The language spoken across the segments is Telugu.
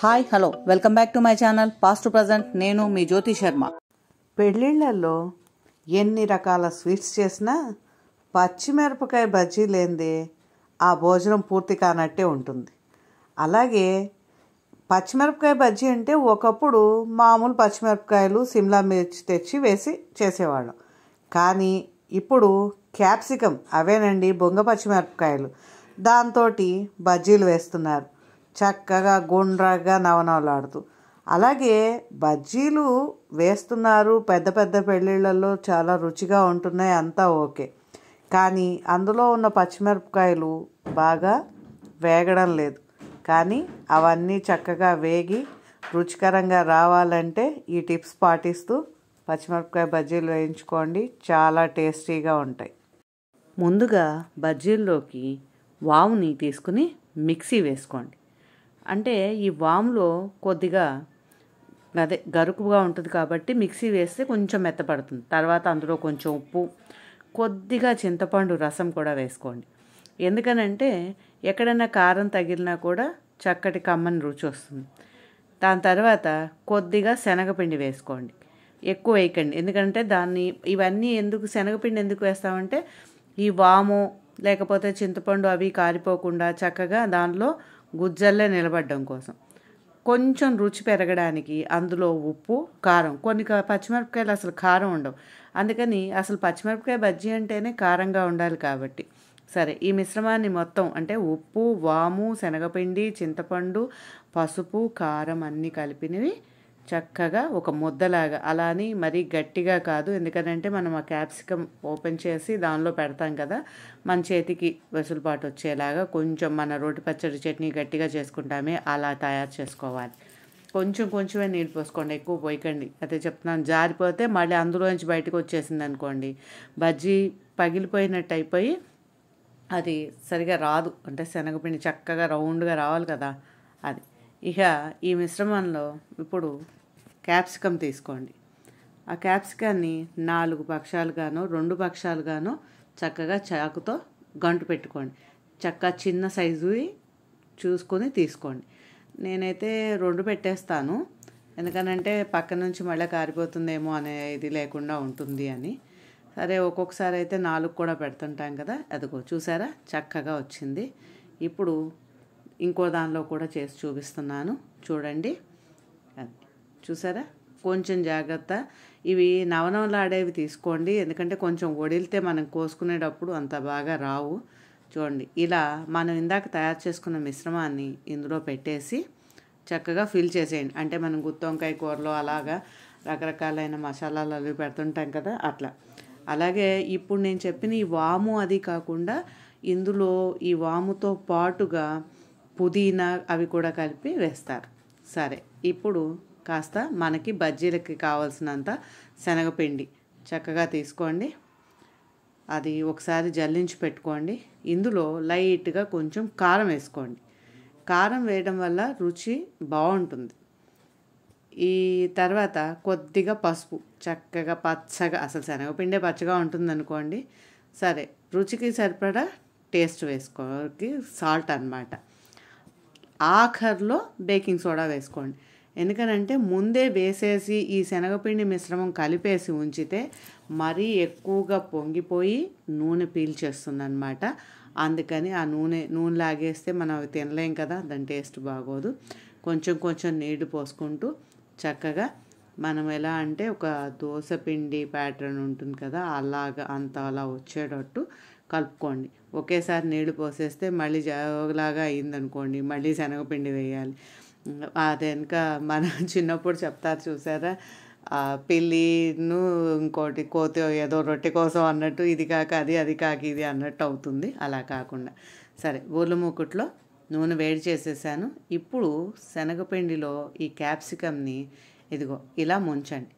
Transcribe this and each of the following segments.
hi hello welcome back to my channel past present నేను మీ జ్యోతి శర్మ పెళ్ళిళ్ళల్లో ఎన్ని రకాల స్వీట్స్ చేసినా పచ్చిమిరపకాయ బజ్జీ లేనిదే ఆ భోజనం పూర్తి కానట్టే ఉంటుంది అలాగే పచ్చిమిరపకాయ బజ్జీ అంటే ఒకప్పుడు మామూలు పచ్చిమిరపకాయలు సిమ్లా మిర్చి తెచ్చి వేసి చేసేవాళ్ళం కానీ ఇప్పుడు క్యాప్సికం అవేనండి బొంగ పచ్చిమిరపకాయలు దాంతో బజ్జీలు వేస్తున్నారు చక్కగా గుండ్రగా నవనవలాడుతూ అలాగే బజ్జీలు వేస్తున్నారు పెద్ద పెద్ద పెళ్ళిళ్ళల్లో చాలా రుచిగా ఉంటున్నాయి అంతా ఓకే కానీ అందులో ఉన్న పచ్చిమిరపకాయలు బాగా వేగడం లేదు కానీ అవన్నీ చక్కగా వేగి రుచికరంగా రావాలంటే ఈ టిప్స్ పాటిస్తూ పచ్చిమిరపకాయ బజ్జీలు వేయించుకోండి చాలా టేస్టీగా ఉంటాయి ముందుగా బజ్జీల్లోకి వావుని తీసుకుని మిక్సీ వేసుకోండి అంటే ఈ వాములో కొద్దిగా అదే గరుకుగా ఉంటుంది కాబట్టి మిక్సీ వేస్తే కొంచెం మెత్తపడుతుంది తర్వాత అందులో కొంచెం ఉప్పు కొద్దిగా చింతపండు రసం కూడా వేసుకోండి ఎందుకనంటే ఎక్కడైనా కారం తగిలినా కూడా చక్కటి కమ్మని రుచి వస్తుంది దాని తర్వాత కొద్దిగా శనగపిండి వేసుకోండి ఎక్కువ వేయకండి ఎందుకంటే దాన్ని ఇవన్నీ ఎందుకు శనగపిండి ఎందుకు వేస్తామంటే ఈ వాము లేకపోతే చింతపండు అవి కారిపోకుండా చక్కగా దానిలో గుజ్జల్లే నిలబడడం కోసం కొంచెం రుచి పెరగడానికి అందులో ఉప్పు కారం కొన్ని పచ్చిమిరపకాయలు అసలు కారం ఉండవు అందుకని అసలు పచ్చిమిరపకాయ బజ్జీ అంటేనే కారంగా ఉండాలి కాబట్టి సరే ఈ మిశ్రమాన్ని మొత్తం అంటే ఉప్పు వాము శనగపిండి చింతపండు పసుపు కారం అన్నీ కలిపినవి చక్కగా ఒక ముద్దలాగా అలాని మరీ గట్టిగా కాదు ఎందుకంటే మనం ఆ క్యాప్సికమ్ ఓపెన్ చేసి దానిలో పెడతాం కదా మన చేతికి వెసులుబాటు వచ్చేలాగా కొంచెం మన రోటి పచ్చడి చట్నీ గట్టిగా చేసుకుంటామే అలా తయారు చేసుకోవాలి కొంచెం కొంచెమే నీళ్ళు పోసుకోండి ఎక్కువ పోయకండి అదే చెప్తున్నాను జారిపోతే మళ్ళీ అందులో నుంచి బయటకు వచ్చేసింది అనుకోండి బజ్జీ పగిలిపోయినట్టు అయిపోయి అది సరిగా రాదు అంటే శనగపిండి చక్కగా రౌండ్గా రావాలి కదా అది ఇక ఈ మిశ్రమంలో ఇప్పుడు క్యాప్సికమ్ తీసుకోండి ఆ క్యాప్సికాన్ని నాలుగు పక్షాలుగానో రెండు పక్షాలుగానో చక్కగా చాకుతో గంటు పెట్టుకోండి చక్క చిన్న సైజువి చూసుకొని తీసుకోండి నేనైతే రెండు పెట్టేస్తాను ఎందుకనంటే పక్క నుంచి మళ్ళీ కారిపోతుందేమో అనే ఇది లేకుండా ఉంటుంది అని సరే ఒక్కొక్కసారి అయితే నాలుగు కూడా పెడుతుంటాం కదా అదిగో చూసారా చక్కగా వచ్చింది ఇప్పుడు ఇంకో దానిలో కూడా చేసి చూపిస్తున్నాను చూడండి అది చూసారా కొంచెం జాగ్రత్త ఇవి నవనవలాడేవి తీసుకోండి ఎందుకంటే కొంచెం వడిలితే మనం కోసుకునేటప్పుడు అంత బాగా రావు చూడండి ఇలా మనం ఇందాక తయారు చేసుకున్న మిశ్రమాన్ని ఇందులో పెట్టేసి చక్కగా ఫిల్ చేసేయండి అంటే మనం వంకాయ కూరలో అలాగా రకరకాలైన మసాలాలు అవి పెడుతుంటాం కదా అట్లా అలాగే ఇప్పుడు నేను చెప్పిన ఈ వాము అది కాకుండా ఇందులో ఈ వాముతో పాటుగా పుదీనా అవి కూడా కలిపి వేస్తారు సరే ఇప్పుడు కాస్త మనకి బజ్జీలకి కావాల్సినంత శనగపిండి చక్కగా తీసుకోండి అది ఒకసారి జల్లించి పెట్టుకోండి ఇందులో లైట్గా కొంచెం కారం వేసుకోండి కారం వేయడం వల్ల రుచి బాగుంటుంది ఈ తర్వాత కొద్దిగా పసుపు చక్కగా పచ్చగా అసలు శనగపిండే పచ్చగా ఉంటుందనుకోండి సరే రుచికి సరిపడా టేస్ట్ వేసుకోకి సాల్ట్ అనమాట ఆఖర్లో బేకింగ్ సోడా వేసుకోండి ఎందుకనంటే ముందే వేసేసి ఈ శనగపిండి మిశ్రమం కలిపేసి ఉంచితే మరీ ఎక్కువగా పొంగిపోయి నూనె పీల్చేస్తుంది అనమాట అందుకని ఆ నూనె నూనె లాగేస్తే మనం అవి తినలేం కదా దాని టేస్ట్ బాగోదు కొంచెం కొంచెం నీళ్లు పోసుకుంటూ చక్కగా మనం ఎలా అంటే ఒక దోశ పిండి ప్యాటర్న్ ఉంటుంది కదా అలాగా అంత అలా వచ్చేటట్టు కలుపుకోండి ఒకేసారి నీళ్లు పోసేస్తే మళ్ళీ జాగలాగా అయిందనుకోండి మళ్ళీ శనగపిండి వేయాలి అదే వెనుక మన చిన్నప్పుడు చెప్తారు చూసారా పెళ్ళిను ఇంకోటి కోతి ఏదో రొట్టె కోసం అన్నట్టు ఇది కాక అది అది కాక ఇది అన్నట్టు అవుతుంది అలా కాకుండా సరే బోర్ల మూకుట్లో నూనె వేడి చేసేసాను ఇప్పుడు శనగపిండిలో ఈ క్యాప్సికమ్ని ఇదిగో ఇలా ముంచండి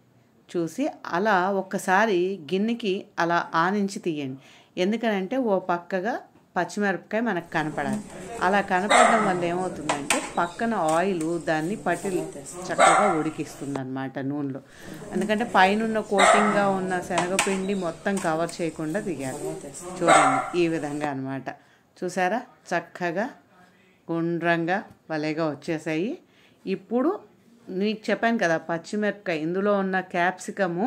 చూసి అలా ఒక్కసారి గిన్నెకి అలా ఆనించి తీయండి ఎందుకనంటే ఓ పక్కగా పచ్చిమిరపకాయ మనకు కనపడాలి అలా కనపడడం వల్ల ఏమవుతుందంటే పక్కన ఆయిల్ దాన్ని పట్టి చక్కగా ఉడికిస్తుంది అనమాట నూనెలో ఎందుకంటే పైన కోటింగ్గా ఉన్న శనగపిండి మొత్తం కవర్ చేయకుండా దిగాలి చూడండి ఈ విధంగా అనమాట చూసారా చక్కగా గుండ్రంగా భలేగా వచ్చేసాయి ఇప్పుడు నీకు చెప్పాను కదా పచ్చిమిరపకాయ ఇందులో ఉన్న క్యాప్సికము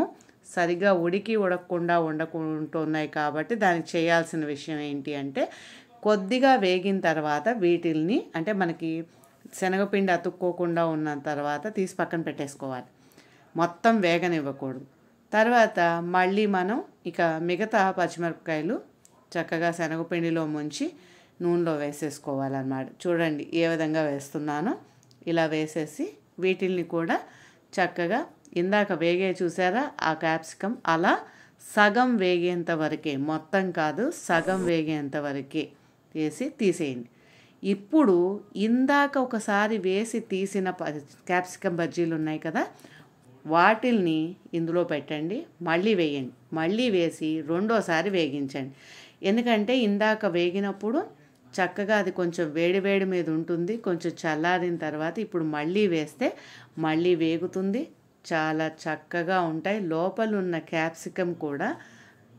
సరిగా ఉడికి ఉడకకుండా ఉండకుంటున్నాయి కాబట్టి దానికి చేయాల్సిన విషయం ఏంటి అంటే కొద్దిగా వేగిన తర్వాత వీటిల్ని అంటే మనకి శనగపిండి అతుక్కోకుండా ఉన్న తర్వాత తీసి పక్కన పెట్టేసుకోవాలి మొత్తం వేగనివ్వకూడదు తర్వాత మళ్ళీ మనం ఇక మిగతా పచ్చిమిరపకాయలు చక్కగా శనగపిండిలో ముంచి నూనెలో వేసేసుకోవాలన్నమాట చూడండి ఏ విధంగా వేస్తున్నానో ఇలా వేసేసి వీటిల్ని కూడా చక్కగా ఇందాక వేగే చూసారా ఆ క్యాప్సికం అలా సగం వేగేంత వరకే మొత్తం కాదు సగం వేగేంత వరకే వేసి తీసేయండి ఇప్పుడు ఇందాక ఒకసారి వేసి తీసిన క్యాప్సికమ్ బజ్జీలు ఉన్నాయి కదా వాటిల్ని ఇందులో పెట్టండి మళ్ళీ వేయండి మళ్ళీ వేసి రెండోసారి వేగించండి ఎందుకంటే ఇందాక వేగినప్పుడు చక్కగా అది కొంచెం వేడి వేడి మీద ఉంటుంది కొంచెం చల్లారిన తర్వాత ఇప్పుడు మళ్ళీ వేస్తే మళ్ళీ వేగుతుంది చాలా చక్కగా ఉంటాయి లోపల ఉన్న క్యాప్సికమ్ కూడా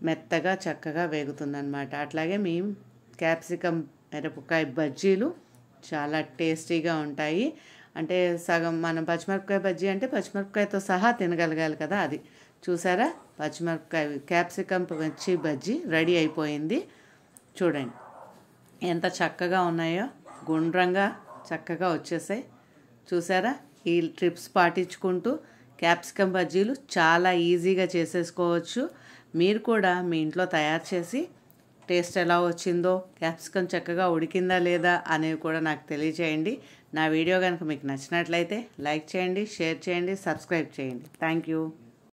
మెత్తగా చక్కగా వేగుతుందన్నమాట అట్లాగే మేము క్యాప్సికమ్ మిరపకాయ బజ్జీలు చాలా టేస్టీగా ఉంటాయి అంటే సగం మనం పచ్చిమిరపకాయ బజ్జీ అంటే పచ్చిమిరపకాయతో సహా తినగలగాలి కదా అది చూసారా పచ్చిమిరపకాయ క్యాప్సికమ్ మిర్చి బజ్జీ రెడీ అయిపోయింది చూడండి ఎంత చక్కగా ఉన్నాయో గుండ్రంగా చక్కగా వచ్చేసాయి చూసారా ఈ ట్రిప్స్ పాటించుకుంటూ క్యాప్సికమ్ బజ్జీలు చాలా ఈజీగా చేసేసుకోవచ్చు మీరు కూడా మీ ఇంట్లో తయారు చేసి టేస్ట్ ఎలా వచ్చిందో క్యాప్సికమ్ చక్కగా ఉడికిందా లేదా అనేవి కూడా నాకు తెలియచేయండి నా వీడియో కనుక మీకు నచ్చినట్లయితే లైక్ చేయండి షేర్ చేయండి సబ్స్క్రైబ్ చేయండి థ్యాంక్ యూ